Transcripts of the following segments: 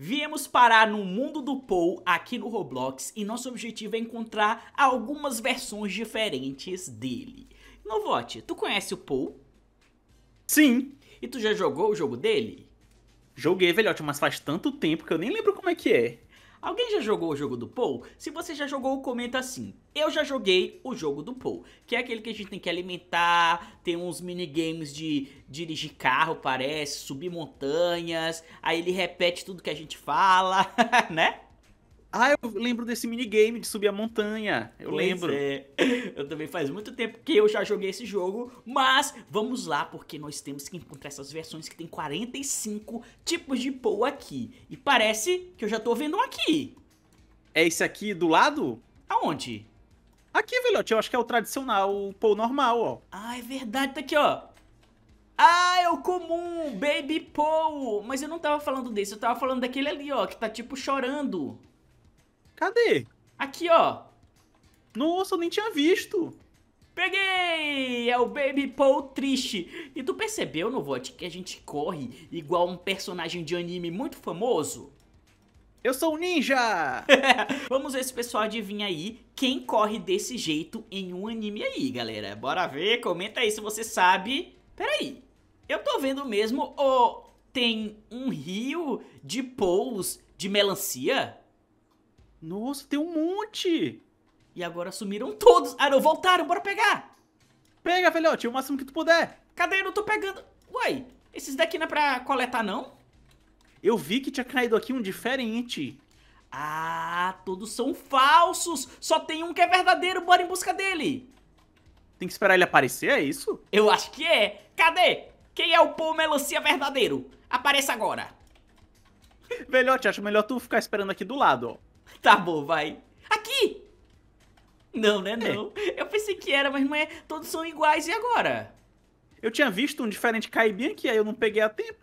Viemos parar no mundo do Paul aqui no Roblox e nosso objetivo é encontrar algumas versões diferentes dele. Novote, tu conhece o Paul? Sim. E tu já jogou o jogo dele? Joguei, velhote, mas faz tanto tempo que eu nem lembro como é que é. Alguém já jogou o jogo do Paul? Se você já jogou, comenta assim. Eu já joguei o jogo do Paul, que é aquele que a gente tem que alimentar, tem uns minigames de dirigir carro, parece, subir montanhas, aí ele repete tudo que a gente fala, né? Ah, eu lembro desse minigame de subir a montanha. Eu pois lembro. É. Eu também faz muito tempo que eu já joguei esse jogo. Mas vamos lá, porque nós temos que encontrar essas versões que tem 45 tipos de Pou aqui. E parece que eu já tô vendo um aqui. É esse aqui do lado? Aonde? Aqui, velhote. Eu acho que é o tradicional, o Pou normal, ó. Ah, é verdade. Tá aqui, ó. Ah, é o comum, Baby Pou. Mas eu não tava falando desse, eu tava falando daquele ali, ó, que tá tipo chorando. Cadê? Aqui, ó. Nossa, eu nem tinha visto. Peguei! É o Baby Paul triste. E tu percebeu, Novot, que a gente corre igual um personagem de anime muito famoso? Eu sou um ninja! Vamos ver se o pessoal adivinha aí quem corre desse jeito em um anime aí, galera. Bora ver, comenta aí se você sabe. Peraí, eu tô vendo mesmo ou oh, tem um rio de polos de melancia? Nossa, tem um monte! E agora sumiram todos! Ah, não, voltaram, bora pegar! Pega, velhote, o máximo que tu puder! Cadê? Eu não tô pegando! Uai, esses daqui não é pra coletar, não? Eu vi que tinha caído aqui um diferente. Ah, todos são falsos! Só tem um que é verdadeiro, bora em busca dele! Tem que esperar ele aparecer, é isso? Eu acho que é! Cadê? Quem é o Paul Melancia verdadeiro? Apareça agora! Velhote, acho melhor tu ficar esperando aqui do lado, ó. Tá bom, vai. Aqui! Não, né? É. Não. Eu pensei que era, mas não é. Todos são iguais. E agora? Eu tinha visto um diferente cair bem aqui, aí eu não peguei a tempo.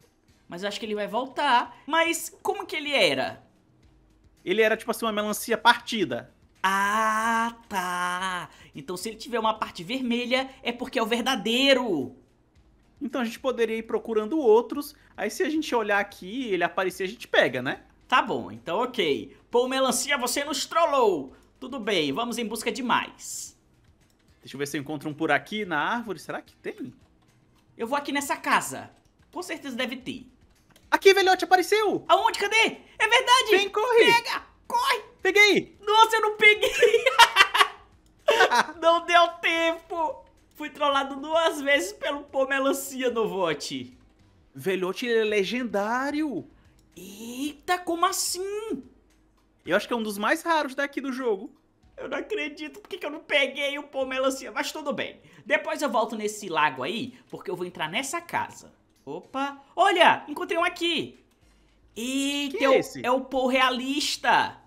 Mas eu acho que ele vai voltar. Mas como que ele era? Ele era tipo assim uma melancia partida. Ah, tá. Então se ele tiver uma parte vermelha é porque é o verdadeiro. Então a gente poderia ir procurando outros. Aí se a gente olhar aqui e ele aparecer, a gente pega, né? Tá bom, então ok. Pô, melancia, você nos trollou. Tudo bem, vamos em busca de mais. Deixa eu ver se eu encontro um por aqui na árvore. Será que tem? Eu vou aqui nessa casa. Com certeza deve ter. Aqui, velhote, apareceu! Aonde? Cadê? É verdade! Vem, corre! Pega! Corre! Peguei! Nossa, eu não peguei! não deu tempo! Fui trollado duas vezes pelo pô melancia no vote. Velhote, ele é legendário! Eita, como assim? Eu acho que é um dos mais raros daqui do jogo. Eu não acredito, por que, que eu não peguei o melancia? Mas tudo bem. Depois eu volto nesse lago aí, porque eu vou entrar nessa casa. Opa! Olha! Encontrei um aqui! Eita, que é, é esse? é o pô realista!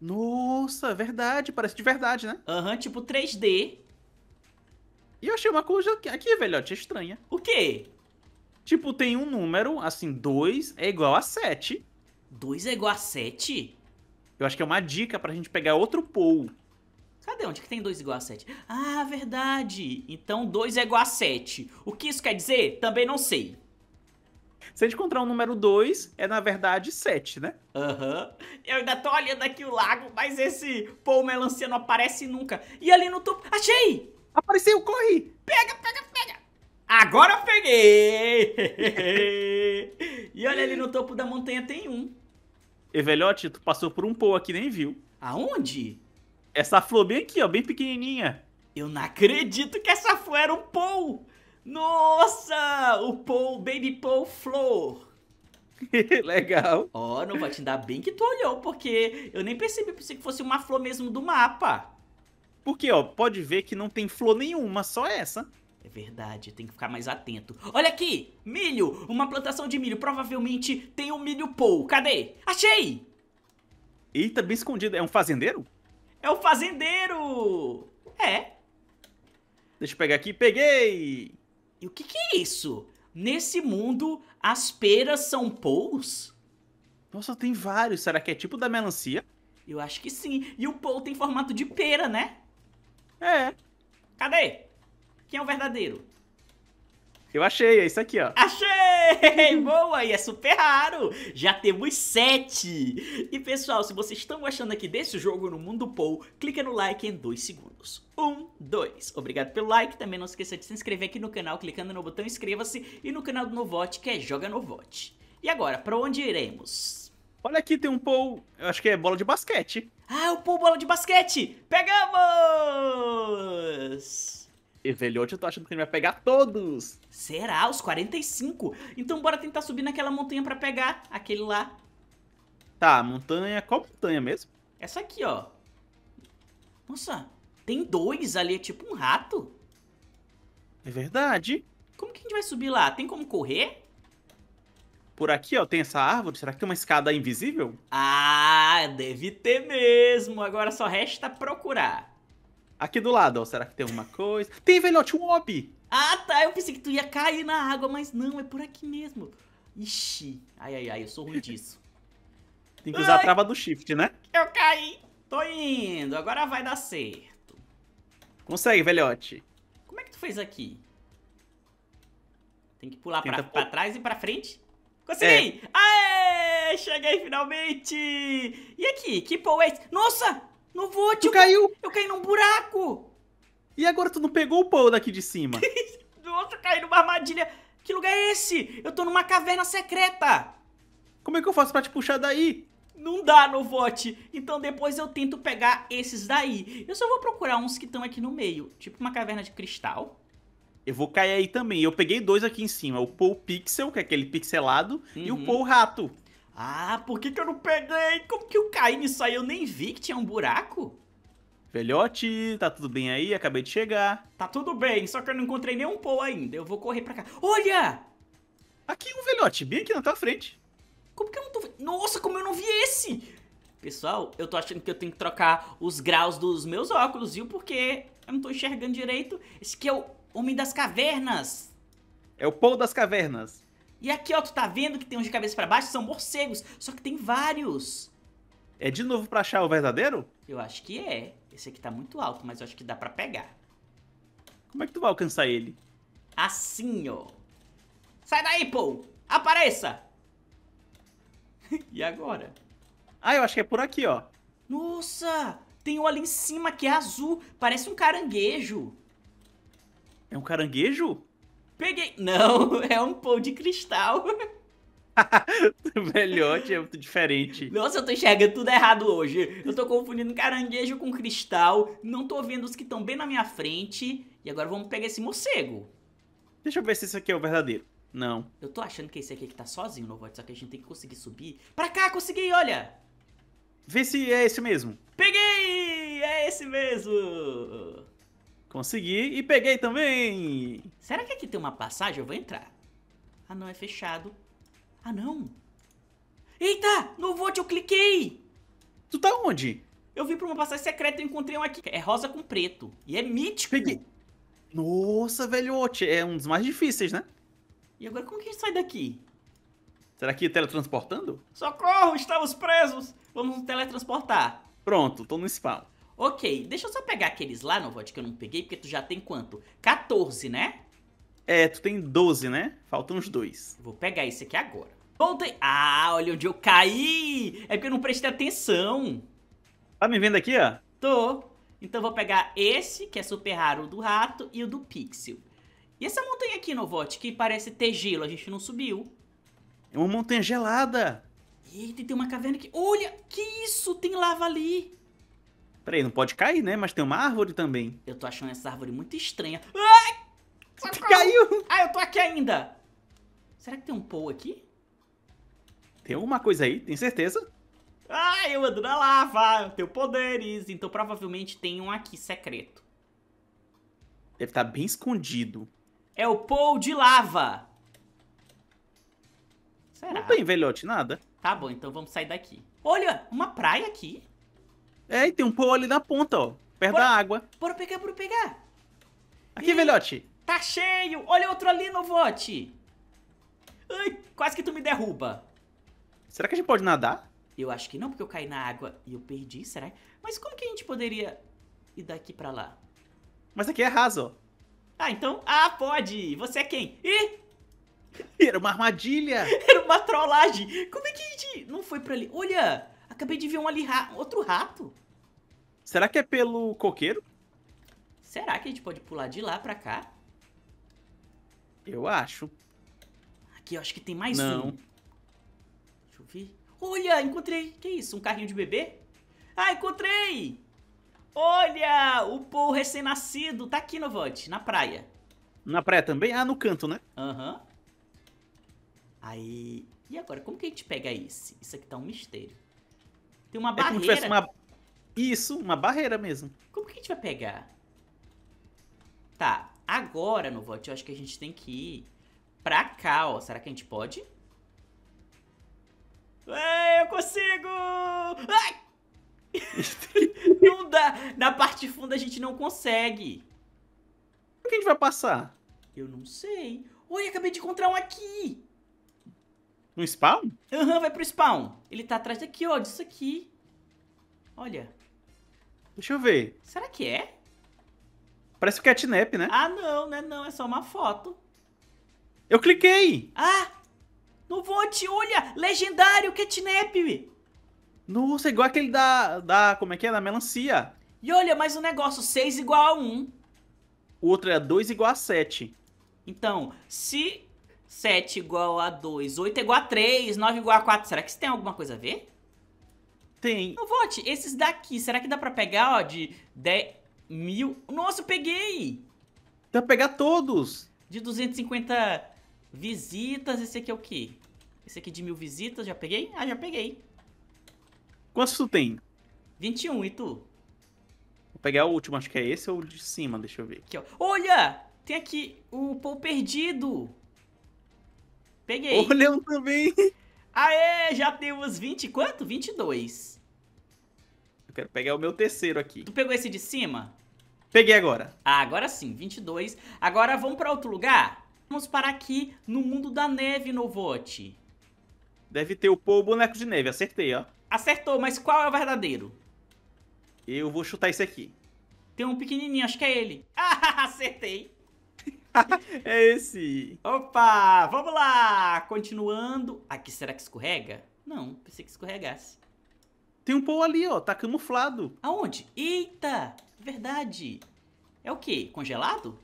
Nossa, verdade. Parece de verdade, né? Aham, uhum, tipo 3D. E eu achei uma coisa aqui, estranha. O estranha. O quê? Tipo, tem um número, assim, 2 é igual a 7. 2 é igual a 7? Eu acho que é uma dica pra gente pegar outro pool. Cadê? Onde é que tem 2 igual a 7? Ah, verdade! Então 2 é igual a 7. O que isso quer dizer? Também não sei. Se a gente encontrar um número 2, é na verdade 7, né? Aham. Uhum. Eu ainda tô olhando aqui o lago, mas esse pool melancia não aparece nunca. E ali no topo... Achei! Apareceu, corre! Pega, pega, Agora eu peguei! e olha ali no topo da montanha tem um. Evelhote, tu passou por um pou aqui nem viu. Aonde? Essa flor bem aqui, ó, bem pequenininha. Eu não acredito que essa flor era um pou! Nossa! O pou, baby pou flor. Legal. Ó, oh, não vou te dar bem que tu olhou, porque eu nem percebi pensei que fosse uma flor mesmo do mapa. Porque, ó, pode ver que não tem flor nenhuma, só essa. É verdade, tem que ficar mais atento. Olha aqui! Milho! Uma plantação de milho. Provavelmente tem um milho pou. Cadê? Achei! Eita, bem escondido. É um fazendeiro? É um fazendeiro! É. Deixa eu pegar aqui. Peguei! E o que, que é isso? Nesse mundo, as peras são pous? Nossa, tem vários. Será que é tipo da melancia? Eu acho que sim. E o pou tem formato de pera, né? É. Cadê? Quem é o verdadeiro? Eu achei, é isso aqui, ó. Achei! Boa! E é super raro! Já temos sete! E pessoal, se vocês estão gostando aqui desse jogo no Mundo Pou, clica no like em dois segundos. Um, dois. Obrigado pelo like. Também não esqueça de se inscrever aqui no canal, clicando no botão inscreva-se e no canal do Novote, que é Joga Novote. E agora, pra onde iremos? Olha aqui, tem um Pou, eu acho que é bola de basquete. Ah, o Pou bola de basquete! Pegamos! Evelhote, eu tô achando que ele vai pegar todos. Será? Os 45? Então bora tentar subir naquela montanha pra pegar aquele lá. Tá, montanha... Qual montanha mesmo? Essa aqui, ó. Nossa, tem dois ali, é tipo um rato. É verdade. Como que a gente vai subir lá? Tem como correr? Por aqui, ó, tem essa árvore. Será que tem uma escada invisível? Ah, deve ter mesmo. Agora só resta procurar. Aqui do lado, ó, será que tem alguma coisa? Tem velhote op! Ah, tá, eu pensei que tu ia cair na água, mas não, é por aqui mesmo. Ixi, ai, ai, ai, eu sou ruim disso. Tem que usar ai, a trava do shift, né? Eu caí. Tô indo, agora vai dar certo. Consegue, velhote. Como é que tu fez aqui? Tem que pular Tenta... pra, pra trás e pra frente? Consegui! É. Aê! Cheguei finalmente! E aqui, que poe... Nossa! Não vou, tio. Tu caiu. Eu caí num buraco. E agora tu não pegou o pão daqui de cima? Nossa, eu caí numa armadilha. Que lugar é esse? Eu tô numa caverna secreta. Como é que eu faço pra te puxar daí? Não dá, Novote. Então depois eu tento pegar esses daí. Eu só vou procurar uns que estão aqui no meio. Tipo uma caverna de cristal. Eu vou cair aí também. Eu peguei dois aqui em cima. O Paul Pixel, que é aquele pixelado, uhum. e o uhum. Paul Rato. Ah, por que, que eu não peguei? Como que eu caí nisso aí? Eu nem vi que tinha um buraco. Velhote, tá tudo bem aí? Acabei de chegar. Tá tudo bem, só que eu não encontrei nenhum Paul ainda. Eu vou correr pra cá. Olha! Aqui um velhote, bem aqui na tua frente. Como que eu não tô Nossa, como eu não vi esse? Pessoal, eu tô achando que eu tenho que trocar os graus dos meus óculos, viu? Porque eu não tô enxergando direito. Esse aqui é o Homem das Cavernas. É o Paul das Cavernas. E aqui, ó, tu tá vendo que tem uns de cabeça para baixo, são morcegos, só que tem vários. É de novo pra achar o verdadeiro? Eu acho que é. Esse aqui tá muito alto, mas eu acho que dá pra pegar. Como é que tu vai alcançar ele? Assim, ó. Sai daí, pô! Apareça! e agora? Ah, eu acho que é por aqui, ó. Nossa! Tem um ali em cima que é azul. Parece um caranguejo. É um caranguejo? Peguei. Não, é um pão de cristal. Velhote é muito diferente. Nossa, eu tô enxergando tudo errado hoje. Eu tô confundindo caranguejo com cristal. Não tô vendo os que estão bem na minha frente. E agora vamos pegar esse morcego. Deixa eu ver se isso aqui é o verdadeiro. Não. Eu tô achando que esse aqui é que tá sozinho no vote, só que a gente tem que conseguir subir. Pra cá, consegui, olha! Vê se é esse mesmo. Peguei! É esse mesmo! Consegui e peguei também! Será que aqui tem uma passagem? Eu vou entrar. Ah não, é fechado. Ah não! Eita! No vote eu cliquei! Tu tá onde? Eu vim pra uma passagem secreta e encontrei um aqui. É rosa com preto. E é mítico. Peguei. Nossa, velhote. É um dos mais difíceis, né? E agora como que a gente sai daqui? Será que teletransportando? Socorro! Estamos presos! Vamos teletransportar. Pronto, tô no spawn. Ok, deixa eu só pegar aqueles lá, Novote, que eu não peguei, porque tu já tem quanto? 14, né? É, tu tem 12, né? Faltam uns dois. Vou pegar esse aqui agora. Voltei. Ah, olha onde eu caí! É porque eu não prestei atenção. Tá me vendo aqui, ó? Tô. Então vou pegar esse, que é super raro, o do rato, e o do pixel. E essa montanha aqui, Novote, que parece ter gelo, a gente não subiu. É uma montanha gelada. Eita, e tem uma caverna aqui. Olha, que isso? Tem lava ali. Peraí, não pode cair, né? Mas tem uma árvore também. Eu tô achando essa árvore muito estranha. Ai! É? caiu! Ah, eu tô aqui ainda! Será que tem um Paul aqui? Tem alguma coisa aí, tem certeza? Ah, eu ando na lava, eu tenho poderes. Então provavelmente tem um aqui secreto. Deve estar tá bem escondido. É o Paul de lava. Será? Não tem velhote, nada. Tá bom, então vamos sair daqui. Olha, uma praia aqui. É, e tem um pão ali na ponta, ó. Perto bora, da água. Bora pegar, bora pegar. Aqui, velhote. Tá cheio. Olha outro ali, Novote. Ai, quase que tu me derruba. Será que a gente pode nadar? Eu acho que não, porque eu caí na água e eu perdi, será? Mas como que a gente poderia ir daqui pra lá? Mas aqui é raso, ó. Ah, então... Ah, pode! Você é quem? Ih! Era uma armadilha! Era uma trollagem! Como é que a gente não foi pra ali? Olha! Acabei de ver um ali, ra outro rato. Será que é pelo coqueiro? Será que a gente pode pular de lá pra cá? Eu acho. Aqui, eu acho que tem mais Não. um. Deixa eu ver. Olha, encontrei. Que isso? Um carrinho de bebê? Ah, encontrei! Olha, o Paul recém-nascido tá aqui no na praia. Na praia também? Ah, no canto, né? Aham. Uhum. Aí, e agora, como que a gente pega esse? Isso aqui tá um mistério. Tem uma é barreira. Como tivesse uma... Isso, uma barreira mesmo. Como que a gente vai pegar? Tá, agora, no voto eu acho que a gente tem que ir pra cá, ó. Será que a gente pode? É, eu consigo! Ai! não dá. Na parte funda a gente não consegue. Como que a gente vai passar? Eu não sei. Olha, acabei de encontrar um aqui. No spawn? Aham, uhum, vai pro spawn. Ele tá atrás daqui, ó, disso aqui. Olha. Deixa eu ver. Será que é? Parece o catnap, né? Ah, não, né? Não, é só uma foto. Eu cliquei! Ah! No Vonte, olha! Legendário catnap! Nossa, é igual aquele da, da... Como é que é? Da melancia. E olha, mais um negócio. 6 igual a 1. O outro é 2 igual a 7. Então, se 7 igual a 2, 8 igual a 3, 9 igual a 4. Será que isso tem alguma coisa a ver? Tem. Não, vote, esses daqui, será que dá pra pegar, ó, de 10 mil? Nossa, eu peguei! Dá pra pegar todos! De 250 visitas, esse aqui é o quê? Esse aqui de mil visitas, já peguei? Ah, já peguei. Quantos tu tem? 21, e tu? Vou pegar o último, acho que é esse ou o de cima, deixa eu ver. Aqui, ó. Olha! Tem aqui o Paul perdido! Peguei. O leão também. Aê, já temos 20 quanto? 22. Eu quero pegar o meu terceiro aqui. Tu pegou esse de cima? Peguei agora. Ah, agora sim, 22. Agora vamos para outro lugar? Vamos parar aqui no mundo da neve, Novote. Deve ter o povo boneco de neve, acertei, ó. Acertou, mas qual é o verdadeiro? Eu vou chutar esse aqui. Tem um pequenininho, acho que é ele. Ah, acertei. é esse. Opa, vamos lá. Continuando. Aqui, será que escorrega? Não, pensei que escorregasse. Tem um pou ali, ó. Tá camuflado. Aonde? Eita, verdade. É o quê? Congelado?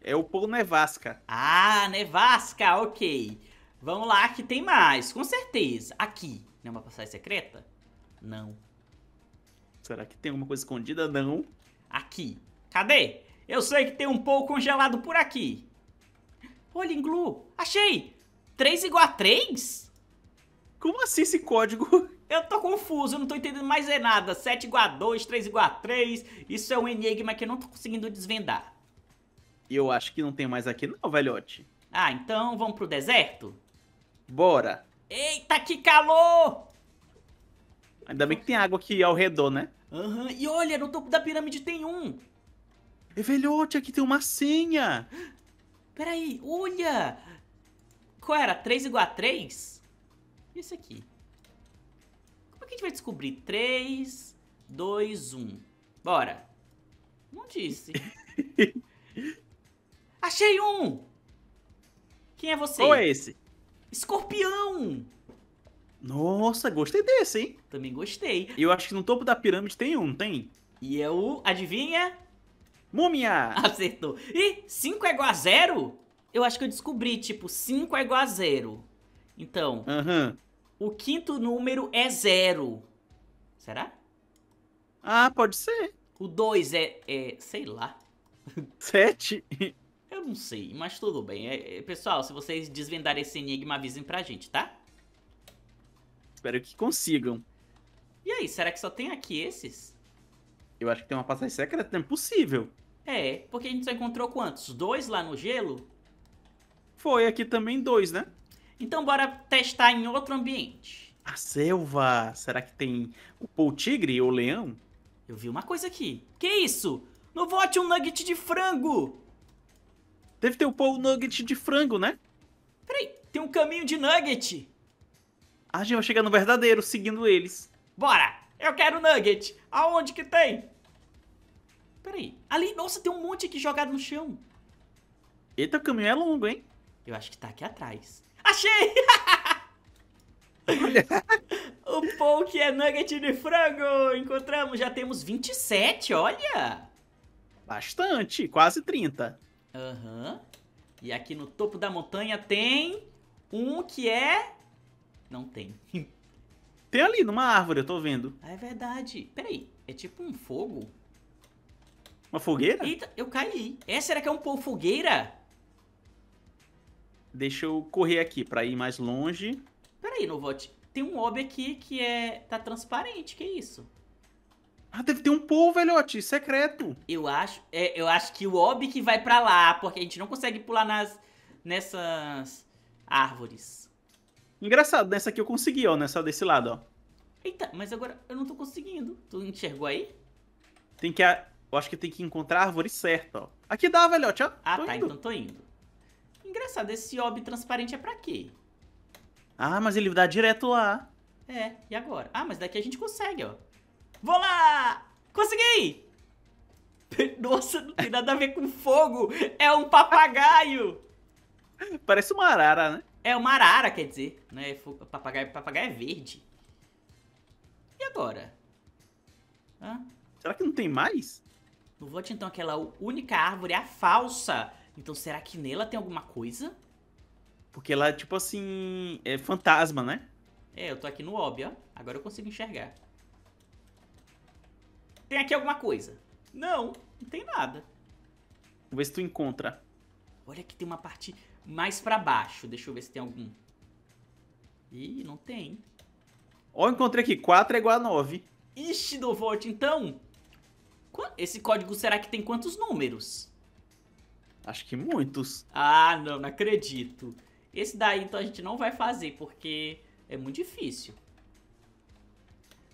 É o pou nevasca. Ah, nevasca, ok. Vamos lá, que tem mais, com certeza. Aqui. Não é uma passagem secreta? Não. Será que tem alguma coisa escondida? Não. Aqui. Cadê? Eu sei que tem um pouco congelado por aqui. Olha, Inglu, achei! 3 igual a 3? Como assim esse código? Eu tô confuso, eu não tô entendendo mais é nada. 7 igual a 2, 3 igual a 3. Isso é um enigma que eu não tô conseguindo desvendar. Eu acho que não tem mais aqui não, velhote. Ah, então vamos pro deserto? Bora. Eita, que calor! Ainda bem que tem água aqui ao redor, né? Aham, uhum. e olha, no topo da pirâmide tem um. É velhote, aqui tem uma senha. Peraí, olha. Qual era? 3 igual a 3? E esse aqui? Como é que a gente vai descobrir? 3, 2, 1. Bora. Não disse. Achei um! Quem é você? Qual é esse? Escorpião! Nossa, gostei desse, hein? Também gostei. E eu acho que no topo da pirâmide tem um, tem? E é o... Adivinha? Múmia! Acertou. Ih, 5 é igual a 0? Eu acho que eu descobri, tipo, 5 é igual a 0. Então, uhum. o quinto número é 0. Será? Ah, pode ser. O 2 é, é, sei lá. 7? Eu não sei, mas tudo bem. É, é, pessoal, se vocês desvendarem esse enigma, avisem pra gente, tá? Espero que consigam. E aí, será que só tem aqui esses? Eu acho que tem uma passagem secreta, não é possível. É, porque a gente só encontrou quantos? Dois lá no gelo? Foi, aqui também dois, né? Então bora testar em outro ambiente. A selva, será que tem o tigre ou leão? Eu vi uma coisa aqui. Que isso? No vote um nugget de frango! Deve ter o um nugget de frango, né? Peraí, tem um caminho de nugget! A ah, gente vai chegar no verdadeiro, seguindo eles. Bora! Eu quero nugget! Aonde que tem? Peraí. Ali, nossa, tem um monte aqui jogado no chão. Eita, o caminho é longo, hein? Eu acho que tá aqui atrás. Achei! Olha. o poke é nugget de frango. Encontramos, já temos 27, olha. Bastante, quase 30. Aham. Uhum. E aqui no topo da montanha tem um que é... Não tem. tem ali, numa árvore, eu tô vendo. Ah, é verdade. Peraí, é tipo um fogo? Uma fogueira? Eita, eu caí. É, será que é um pão fogueira? Deixa eu correr aqui pra ir mais longe. Peraí, Novote. Tem um orbe aqui que é... tá transparente, que isso? Ah, deve ter um pool, velhote, secreto. Eu acho, é, eu acho que o Obi que vai para lá, porque a gente não consegue pular nas nessas árvores. Engraçado, nessa aqui eu consegui, ó, nessa desse lado, ó. Eita, mas agora eu não tô conseguindo. Tu enxergou aí? Tem que a... Eu acho que tem que encontrar a árvore certa, ó. Aqui dá, velhote, ó. Ah, tô tá, indo. então tô indo. Engraçado, esse orbe transparente é pra quê? Ah, mas ele dá direto lá. É, e agora? Ah, mas daqui a gente consegue, ó. Vou lá! Consegui! Nossa, não tem nada a ver com fogo! É um papagaio! Parece uma arara, né? É uma arara, quer dizer. né? papagaio, papagaio é verde. E agora? Hã? Será que não tem mais? No Vot, então, aquela única árvore, a falsa. Então, será que nela tem alguma coisa? Porque ela, é, tipo assim, é fantasma, né? É, eu tô aqui no óbvio, ó. Agora eu consigo enxergar. Tem aqui alguma coisa? Não, não tem nada. Vamos ver se tu encontra. Olha que tem uma parte mais pra baixo. Deixa eu ver se tem algum. Ih, não tem. Ó, encontrei aqui. 4 é igual a 9. Ixi, Dovolt, então... Esse código será que tem quantos números? Acho que muitos. Ah, não, não acredito. Esse daí, então, a gente não vai fazer, porque é muito difícil.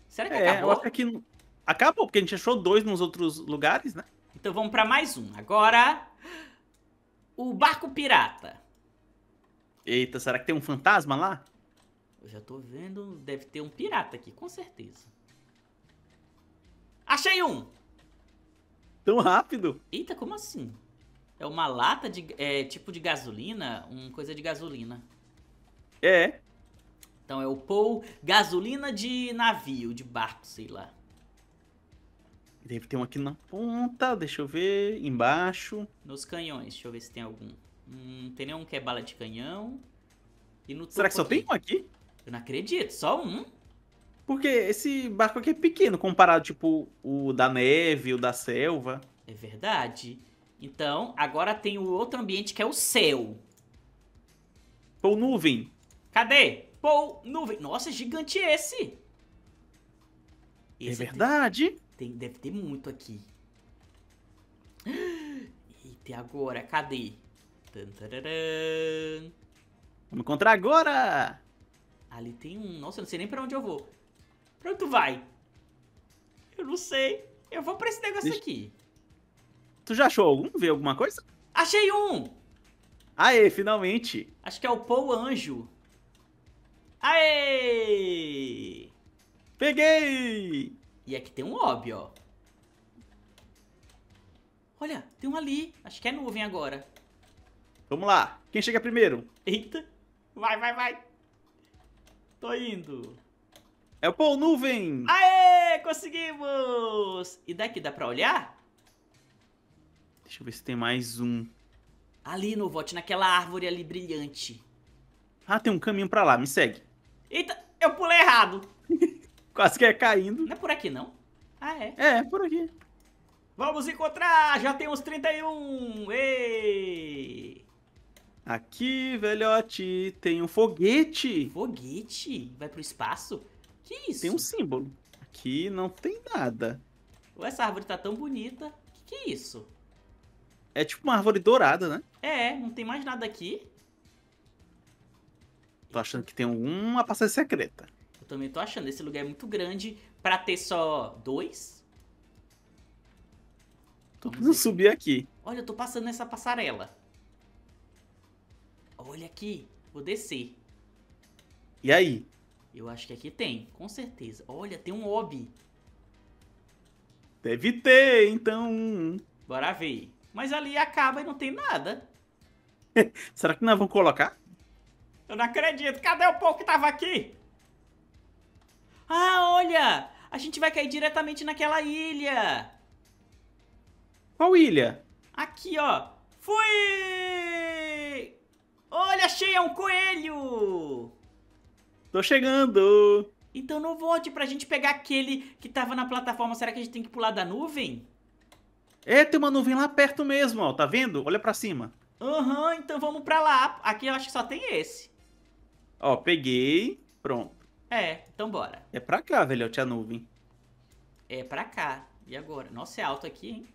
Será que é, acabou? Eu acho que acabou, porque a gente achou dois nos outros lugares, né? Então vamos para mais um. Agora, o barco pirata. Eita, será que tem um fantasma lá? Eu já tô vendo, deve ter um pirata aqui, com certeza. Achei um! Tão rápido? Eita, como assim? É uma lata de é, tipo de gasolina, uma coisa de gasolina. É. Então é o Paul, gasolina de navio, de barco, sei lá. Deve ter um aqui na ponta, deixa eu ver, embaixo. Nos canhões, deixa eu ver se tem algum. Hum, não tem nenhum que é bala de canhão. E no Será que só aqui. tem um aqui? Eu não acredito, só um? Porque esse barco aqui é pequeno comparado, tipo, o da neve, o da selva. É verdade. Então, agora tem o outro ambiente que é o céu. Pou nuvem. Cadê? Pou nuvem. Nossa, é gigante esse. É esse é verdade. Tem, tem, deve ter muito aqui. Eita, agora? Cadê? Vamos encontrar agora! Ali tem um... Nossa, eu não sei nem pra onde eu vou. Pra onde tu vai? Eu não sei. Eu vou pra esse negócio Deixa... aqui. Tu já achou algum? Vê alguma coisa? Achei um! Aê, finalmente! Acho que é o Paul Anjo. Aê! Peguei! E aqui tem um ob, ó. Olha, tem um ali. Acho que é nuvem agora. Vamos lá. Quem chega primeiro? Eita. Vai, vai, vai. Tô indo. É o Paul Nuvem! Aê! Conseguimos! E daqui dá pra olhar? Deixa eu ver se tem mais um. Ali, no vote naquela árvore ali brilhante. Ah, tem um caminho pra lá, me segue. Eita, eu pulei errado! Quase que é caindo. Não é por aqui, não? Ah, é? É, é por aqui. Vamos encontrar! Já temos 31! Ei! Aqui, velhote, tem um foguete. Foguete? Vai pro espaço? Que isso? Tem um símbolo. Aqui não tem nada. ou essa árvore tá tão bonita. Que que é isso? É tipo uma árvore dourada, né? É, não tem mais nada aqui. Tô achando que tem alguma passagem secreta. Eu também tô achando. Esse lugar é muito grande pra ter só dois. Tô precisando subir aqui. Olha, eu tô passando nessa passarela. Olha aqui. Vou descer. E aí? Eu acho que aqui tem, com certeza. Olha, tem um obi. Deve ter, então. Bora ver. Mas ali acaba e não tem nada. Será que nós vamos colocar? Eu não acredito. Cadê o povo que tava aqui? Ah, olha! A gente vai cair diretamente naquela ilha. Qual ilha? Aqui, ó. Fui! Olha, achei é um coelho! Tô chegando! Então não volte pra gente pegar aquele que tava na plataforma. Será que a gente tem que pular da nuvem? É, tem uma nuvem lá perto mesmo, ó. Tá vendo? Olha pra cima. Aham, uhum, então vamos pra lá. Aqui eu acho que só tem esse. Ó, peguei. Pronto. É, então bora. É pra cá, velhote, a nuvem. É pra cá. E agora? Nossa, é alto aqui, hein?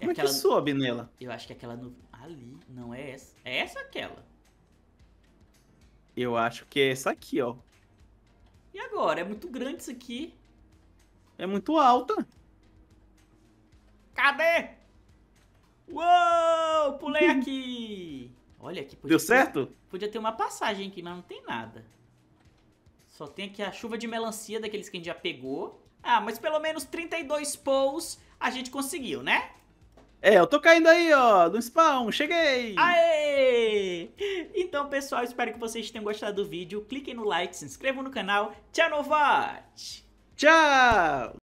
É Como aquela... é que sobe nela? Eu acho que é aquela nuvem... Ali. Não, é essa. É essa ou aquela? Eu acho que é essa aqui, ó. E agora? É muito grande isso aqui. É muito alta. Cadê? Uou! Pulei aqui! Olha aqui. Podia Deu ter, certo? Podia ter uma passagem aqui, mas não tem nada. Só tem aqui a chuva de melancia daqueles que a gente já pegou. Ah, mas pelo menos 32 pous a gente conseguiu, né? É, eu tô caindo aí, ó, no spawn, cheguei! Aê! Então, pessoal, espero que vocês tenham gostado do vídeo. Cliquem no like, se inscrevam no canal. Tchau, Novate! Tchau!